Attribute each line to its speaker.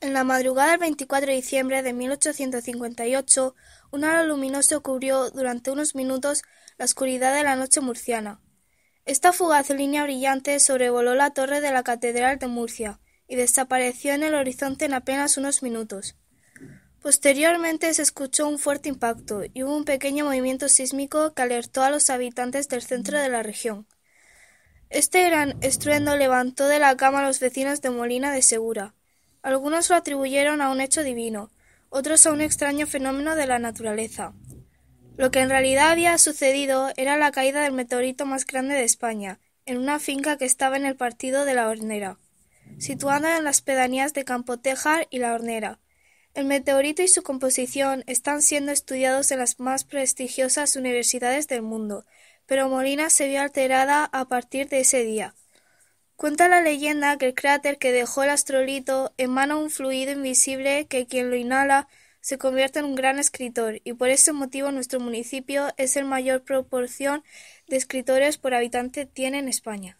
Speaker 1: En la madrugada del 24 de diciembre de 1858, un halo luminoso cubrió durante unos minutos la oscuridad de la noche murciana. Esta fugaz línea brillante sobrevoló la torre de la Catedral de Murcia y desapareció en el horizonte en apenas unos minutos. Posteriormente se escuchó un fuerte impacto y hubo un pequeño movimiento sísmico que alertó a los habitantes del centro de la región. Este gran estruendo levantó de la cama a los vecinos de Molina de Segura. Algunos lo atribuyeron a un hecho divino, otros a un extraño fenómeno de la naturaleza. Lo que en realidad había sucedido era la caída del meteorito más grande de España, en una finca que estaba en el partido de La Hornera, situada en las pedanías de Campotejar y La Hornera, el meteorito y su composición están siendo estudiados en las más prestigiosas universidades del mundo, pero Molina se vio alterada a partir de ese día. Cuenta la leyenda que el cráter que dejó el astrolito emana un fluido invisible que quien lo inhala se convierte en un gran escritor, y por ese motivo nuestro municipio es el mayor proporción de escritores por habitante tiene en España.